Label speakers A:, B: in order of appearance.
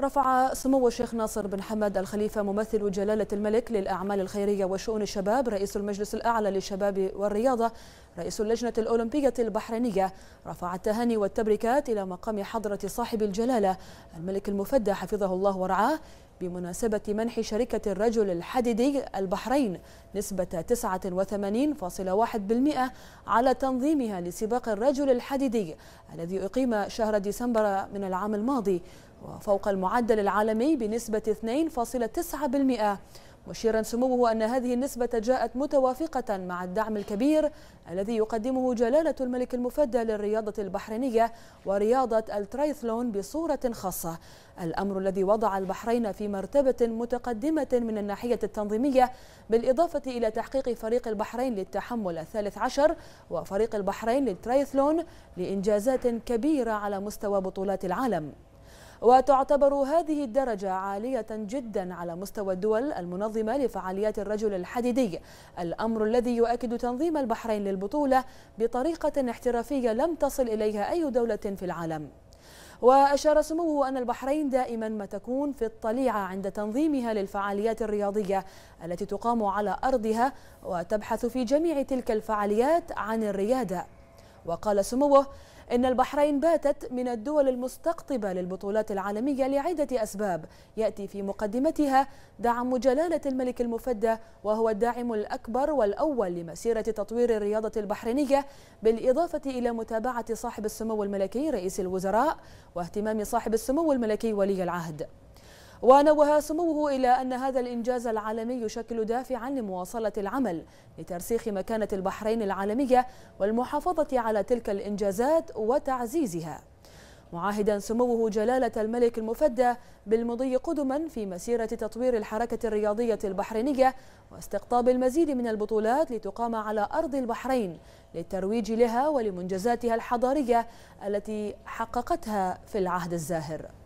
A: رفع سمو الشيخ ناصر بن حمد الخليفة ممثل جلالة الملك للأعمال الخيرية وشؤون الشباب رئيس المجلس الأعلى للشباب والرياضة رئيس اللجنة الأولمبية البحرينية رفع التهاني والتبريكات إلى مقام حضرة صاحب الجلالة الملك المفدى حفظه الله ورعاه بمناسبة منح شركة الرجل الحديدي البحرين نسبة 89.1% على تنظيمها لسباق الرجل الحديدي الذي أقيم شهر ديسمبر من العام الماضي وفوق المعدل العالمي بنسبة 2.9% مشيرا سموه أن هذه النسبة جاءت متوافقة مع الدعم الكبير الذي يقدمه جلالة الملك المفدى للرياضة البحرينية ورياضة الترايثلون بصورة خاصة الأمر الذي وضع البحرين في مرتبة متقدمة من الناحية التنظيمية بالإضافة إلى تحقيق فريق البحرين للتحمل الثالث عشر وفريق البحرين للترايثلون لإنجازات كبيرة على مستوى بطولات العالم وتعتبر هذه الدرجة عالية جدا على مستوى الدول المنظمة لفعاليات الرجل الحديدي الأمر الذي يؤكد تنظيم البحرين للبطولة بطريقة احترافية لم تصل إليها أي دولة في العالم وأشار سموه أن البحرين دائما ما تكون في الطليعة عند تنظيمها للفعاليات الرياضية التي تقام على أرضها وتبحث في جميع تلك الفعاليات عن الريادة وقال سموه إن البحرين باتت من الدول المستقطبة للبطولات العالمية لعدة أسباب يأتي في مقدمتها دعم جلالة الملك المفدى وهو الداعم الأكبر والأول لمسيرة تطوير الرياضة البحرينية بالإضافة إلى متابعة صاحب السمو الملكي رئيس الوزراء واهتمام صاحب السمو الملكي ولي العهد ونوه سموه إلى أن هذا الإنجاز العالمي يشكل دافعا لمواصلة العمل لترسيخ مكانة البحرين العالمية والمحافظة على تلك الإنجازات وتعزيزها معاهدا سموه جلالة الملك المفدى بالمضي قدما في مسيرة تطوير الحركة الرياضية البحرينية واستقطاب المزيد من البطولات لتقام على أرض البحرين للترويج لها ولمنجزاتها الحضارية التي حققتها في العهد الزاهر